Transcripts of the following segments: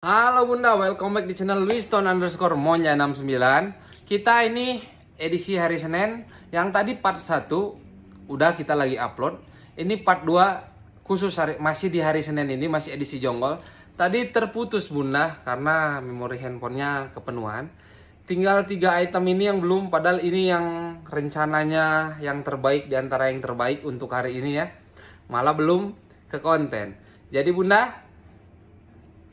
Halo Bunda, welcome back di channel Winston underscore Monya 69 Kita ini edisi hari Senin Yang tadi part 1 Udah kita lagi upload Ini part 2 khusus hari, masih di hari Senin ini Masih edisi jonggol Tadi terputus Bunda karena memori handphonenya kepenuhan Tinggal 3 item ini yang belum Padahal ini yang rencananya yang terbaik Di antara yang terbaik untuk hari ini ya Malah belum ke konten Jadi Bunda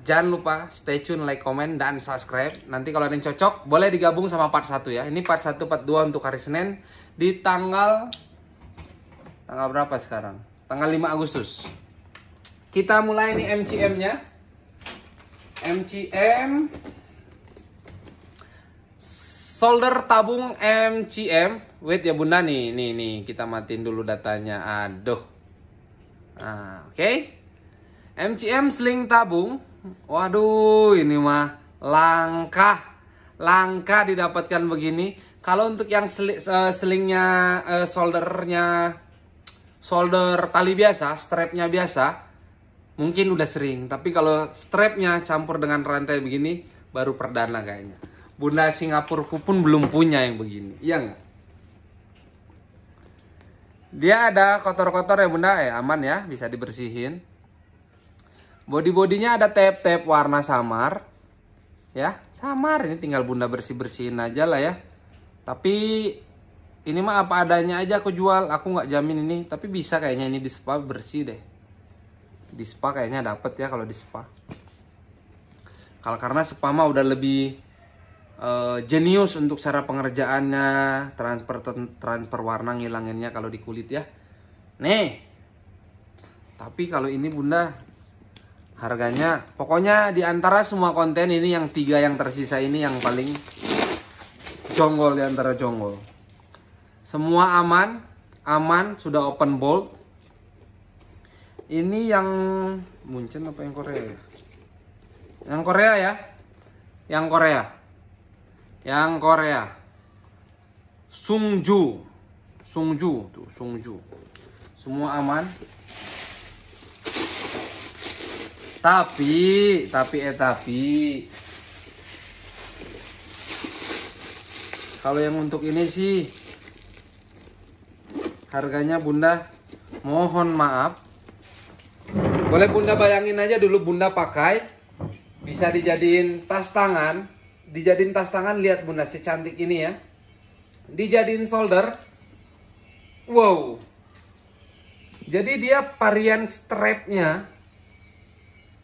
Jangan lupa stay tune, like, komen, dan subscribe. Nanti kalau ada yang cocok, boleh digabung sama part 1 ya. Ini part 1, part 2 untuk hari Senin di tanggal tanggal berapa sekarang? Tanggal 5 Agustus. Kita mulai nih MCM-nya. MCM solder tabung MCM. Wait ya Bunda nih, nih nih kita matiin dulu datanya. Aduh. Nah, oke. Okay. MCM sling tabung Waduh, ini mah langkah langka didapatkan begini. Kalau untuk yang seli, uh, selingnya uh, soldernya solder tali biasa, strapnya biasa, mungkin udah sering. Tapi kalau strapnya campur dengan rantai begini, baru perdana kayaknya. Bunda Singapura pun belum punya yang begini, iya nggak? Dia ada kotor-kotor ya bunda, eh aman ya, bisa dibersihin. Body-bodinya ada tap-tap warna samar. Ya, samar ini tinggal Bunda bersih-bersihin aja lah ya. Tapi ini mah apa adanya aja aku jual. Aku nggak jamin ini, tapi bisa kayaknya ini di spa bersih deh. Di spa kayaknya dapet ya kalau di spa. Kalau karena spa mah udah lebih eh, jenius untuk cara pengerjaannya, transfer transfer warna ngilanginnya kalau di kulit ya. Nih. Tapi kalau ini Bunda harganya pokoknya di antara semua konten ini yang tiga yang tersisa ini yang paling jonggol di antara jonggol semua aman aman sudah open bolt ini yang muncul apa yang Korea ya? yang Korea ya yang Korea yang Korea Sungju Sungju tuh Sungju semua aman tapi tapi eh tapi kalau yang untuk ini sih harganya bunda mohon maaf boleh bunda bayangin aja dulu bunda pakai bisa dijadiin tas tangan dijadiin tas tangan lihat bunda si cantik ini ya dijadiin solder wow jadi dia varian strapnya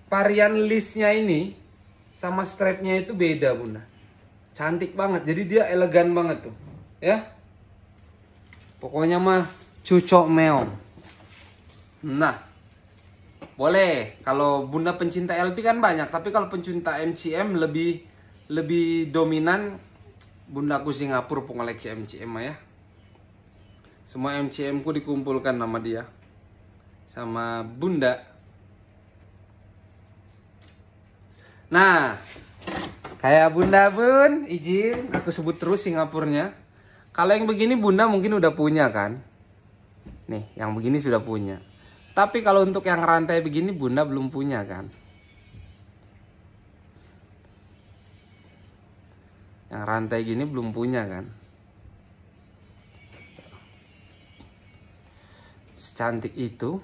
varian listnya ini sama strapnya itu beda bunda cantik banget jadi dia elegan banget tuh ya pokoknya mah cucok meong nah boleh kalau bunda pencinta LP kan banyak tapi kalau pencinta MCM lebih lebih dominan bundaku Singapura pengoleksi MCM ya semua MCM ku dikumpulkan nama dia sama bunda Nah, kayak Bunda Bun, izin aku sebut terus Singapurnya. Kalau yang begini Bunda mungkin udah punya kan? Nih, yang begini sudah punya. Tapi kalau untuk yang rantai begini Bunda belum punya kan? Yang rantai gini belum punya kan? Secantik itu.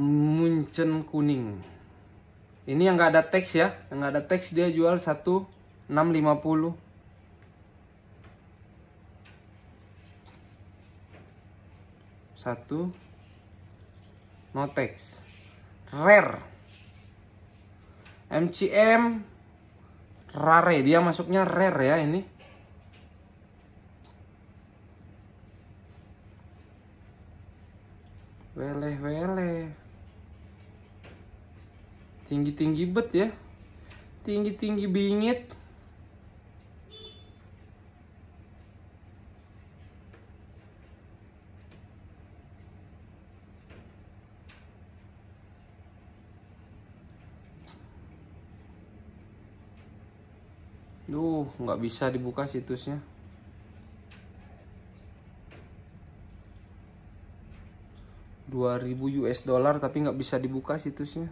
Munchen kuning. Ini yang nggak ada teks ya, yang nggak ada teks dia jual 1650. Satu no teks. Rare. MCM rare dia masuknya rare ya ini. Weleh weleh tinggi-tinggi bet ya tinggi-tinggi bingit Duh, nggak bisa dibuka situsnya. Dua ribu US dollar tapi nggak bisa dibuka situsnya.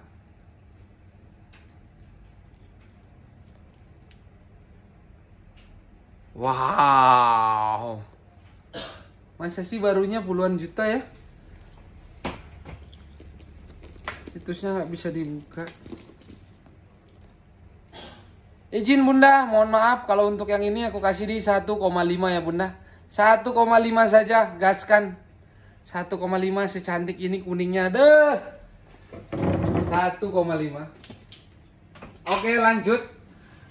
Wow. Masa sih barunya puluhan juta ya? Situsnya nggak bisa dibuka. Izin eh, bunda, mohon maaf kalau untuk yang ini aku kasih di 1,5 ya bunda. 1,5 saja, gaskan. 1,5 secantik ini kuningnya, deh. 1,5. Oke lanjut.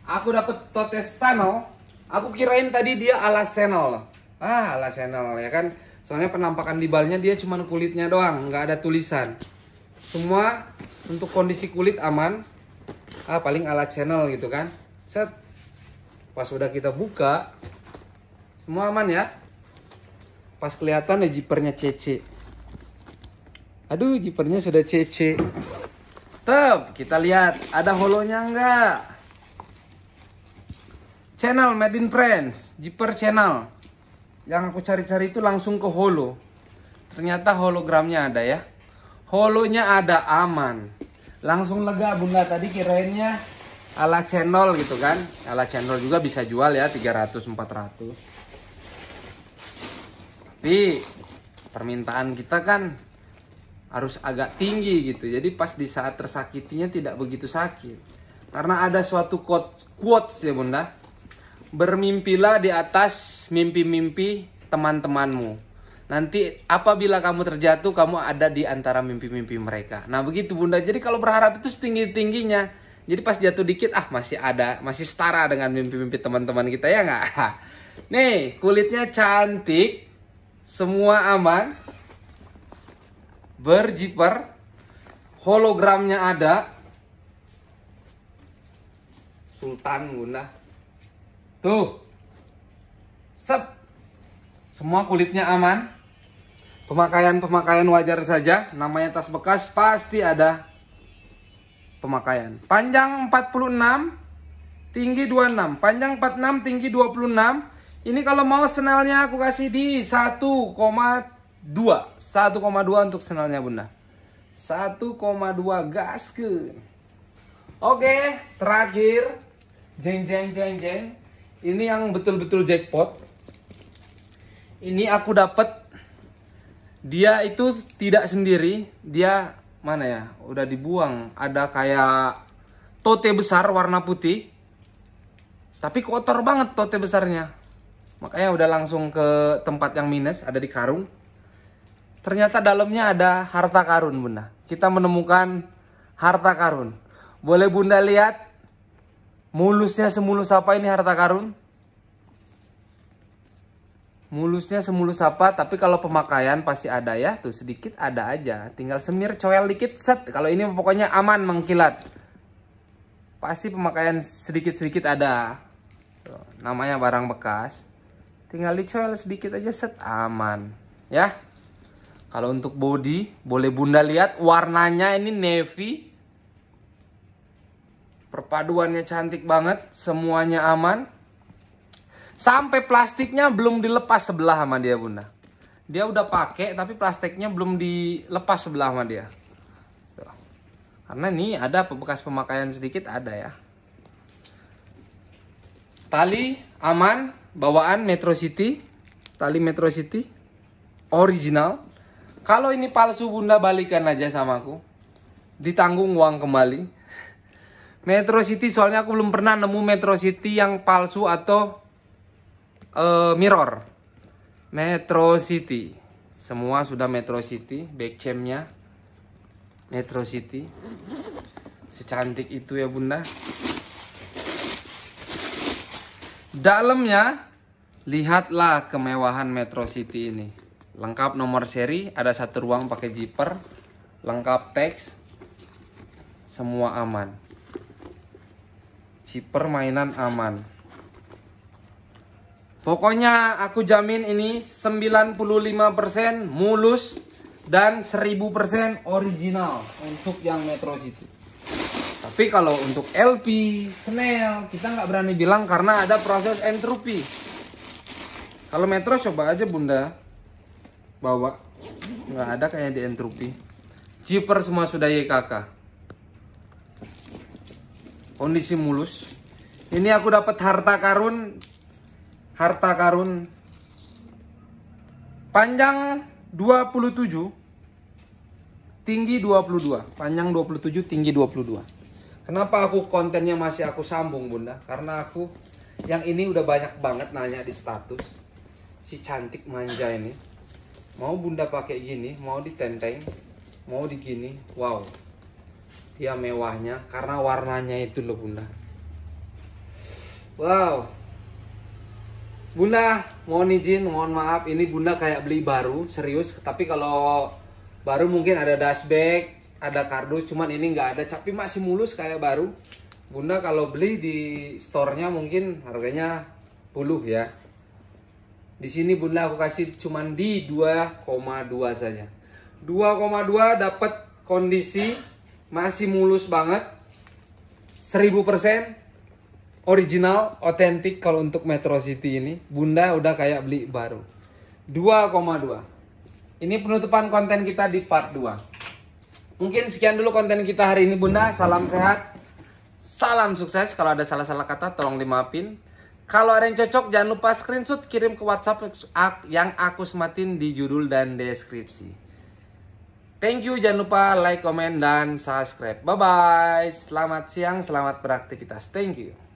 Aku dapat totesano. Aku kirain tadi dia ala channel, Ah, ala channel ya kan. Soalnya penampakan di balnya dia cuma kulitnya doang, nggak ada tulisan. Semua untuk kondisi kulit aman. Ah, paling ala channel gitu kan. Set. Pas udah kita buka, semua aman ya. Pas kelihatan ya jipernya cece. Aduh, jipernya sudah cece. Tep, kita lihat ada holonya nggak? channel Made in Friends, Jiper channel. Yang aku cari-cari itu langsung ke holo. Ternyata hologramnya ada ya. Holonya ada aman. Langsung lega Bunda tadi kirainnya ala channel gitu kan. Ala channel juga bisa jual ya 300 400. Tapi permintaan kita kan harus agak tinggi gitu. Jadi pas di saat tersakitinya tidak begitu sakit. Karena ada suatu quotes, quotes ya bunda. Bermimpilah di atas mimpi-mimpi teman-temanmu. Nanti apabila kamu terjatuh, kamu ada di antara mimpi-mimpi mereka. Nah begitu bunda. Jadi kalau berharap itu setinggi-tingginya. Jadi pas jatuh dikit, ah masih ada, masih setara dengan mimpi-mimpi teman-teman kita ya nggak? Nih kulitnya cantik, semua aman, berjiper, hologramnya ada, Sultan bunda. Tuh. Sep. Semua kulitnya aman. Pemakaian-pemakaian wajar saja. Namanya tas bekas pasti ada pemakaian. Panjang 46, tinggi 26. Panjang 46, tinggi 26. Ini kalau mau senalnya aku kasih di 1,2. 1,2 untuk senalnya Bunda. 1,2 gas ke. Oke, terakhir. Jeng jeng jeng jeng ini yang betul-betul jackpot ini aku dapat dia itu tidak sendiri dia mana ya udah dibuang ada kayak tote besar warna putih tapi kotor banget tote besarnya makanya udah langsung ke tempat yang minus ada di karung ternyata dalamnya ada harta karun bunda kita menemukan harta karun boleh bunda lihat Mulusnya semulus apa ini harta karun? Mulusnya semulus apa? Tapi kalau pemakaian pasti ada ya. Tuh sedikit ada aja. Tinggal semir coel dikit set. Kalau ini pokoknya aman mengkilat. Pasti pemakaian sedikit-sedikit ada. Tuh, namanya barang bekas. Tinggal dicoel sedikit aja set aman. Ya. Kalau untuk body boleh Bunda lihat warnanya ini navy Perpaduannya cantik banget, semuanya aman. Sampai plastiknya belum dilepas sebelah sama dia, Bunda. Dia udah pakai tapi plastiknya belum dilepas sebelah sama dia. Tuh. Karena ini ada bekas pemakaian sedikit ada ya. Tali aman, bawaan Metro City. Tali Metro City original. Kalau ini palsu Bunda balikan aja sama aku. Ditanggung uang kembali. Metro City soalnya aku belum pernah nemu Metro City yang palsu atau uh, mirror. Metro City. Semua sudah Metro City, backcamnya. Metro City. Secantik itu ya bunda. Dalamnya, lihatlah kemewahan Metro City ini. Lengkap nomor seri, ada satu ruang pakai zipper, lengkap teks, semua aman si permainan aman. Pokoknya aku jamin ini 95% mulus dan 1000% original untuk yang Metro City. Tapi kalau untuk LP, snail, kita nggak berani bilang karena ada proses entropi. Kalau Metro coba aja bunda bawa, nggak ada kayak di entropi. Jiper semua sudah YKK kondisi mulus ini aku dapat harta karun harta karun panjang 27 tinggi 22 panjang 27 tinggi 22 kenapa aku kontennya masih aku sambung bunda karena aku yang ini udah banyak banget nanya di status si cantik manja ini mau bunda pakai gini mau ditenteng mau digini wow dia mewahnya karena warnanya itu loh bunda wow bunda mohon izin mohon maaf ini bunda kayak beli baru serius tapi kalau baru mungkin ada bag ada kardus cuman ini nggak ada tapi masih mulus kayak baru bunda kalau beli di store-nya mungkin harganya puluh ya di sini bunda aku kasih cuman di 2,2 saja 2,2 dapat kondisi masih mulus banget 1000% original otentik kalau untuk Metro City ini Bunda udah kayak beli baru 2,2 ini penutupan konten kita di part 2 mungkin sekian dulu konten kita hari ini Bunda salam sehat salam sukses kalau ada salah-salah kata tolong dimaafin kalau ada yang cocok jangan lupa screenshot kirim ke WhatsApp yang aku sematin di judul dan deskripsi. Thank you, jangan lupa like, comment, dan subscribe. Bye-bye. Selamat siang, selamat beraktivitas. Thank you.